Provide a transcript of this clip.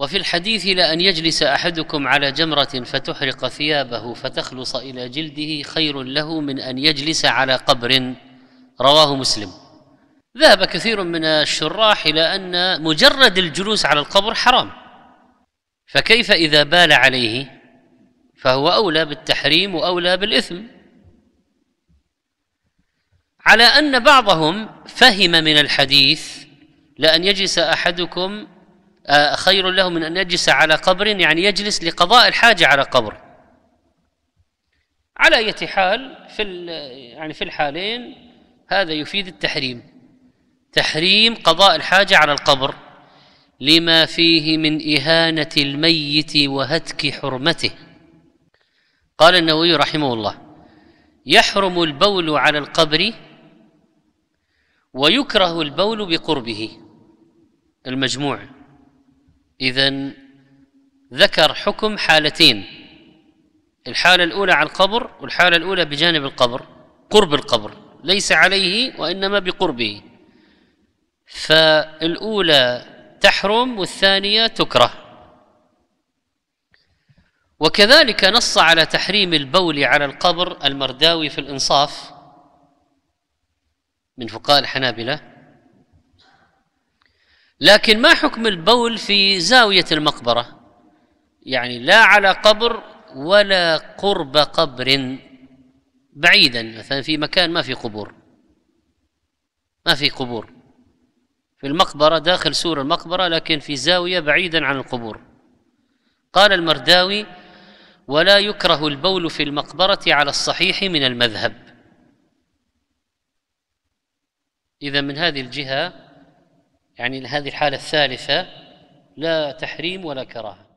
وفي الحديث لأن يجلس أحدكم على جمرة فتحرق ثيابه فتخلص إلى جلده خير له من أن يجلس على قبر رواه مسلم ذهب كثير من الشراح إلى أن مجرد الجلوس على القبر حرام فكيف إذا بال عليه فهو أولى بالتحريم وأولى بالإثم على أن بعضهم فهم من الحديث لأن يجلس أحدكم آه، خير له من ان يجلس على قبر يعني يجلس لقضاء الحاجه على قبر على اية حال في يعني في الحالين هذا يفيد التحريم تحريم قضاء الحاجه على القبر لما فيه من اهانه الميت وهتك حرمته قال النووي رحمه الله يحرم البول على القبر ويكره البول بقربه المجموع إذا ذكر حكم حالتين الحالة الأولى على القبر والحالة الأولى بجانب القبر قرب القبر ليس عليه وإنما بقربه فالأولى تحرم والثانية تكره وكذلك نص على تحريم البول على القبر المرداوي في الإنصاف من فقهاء الحنابلة لكن ما حكم البول في زاوية المقبرة يعني لا على قبر ولا قرب قبر بعيدا مثلا في مكان ما في قبور ما في قبور في المقبرة داخل سور المقبرة لكن في زاوية بعيدا عن القبور قال المرداوي ولا يكره البول في المقبرة على الصحيح من المذهب إذا من هذه الجهة يعني هذه الحالة الثالثة لا تحريم ولا كراهة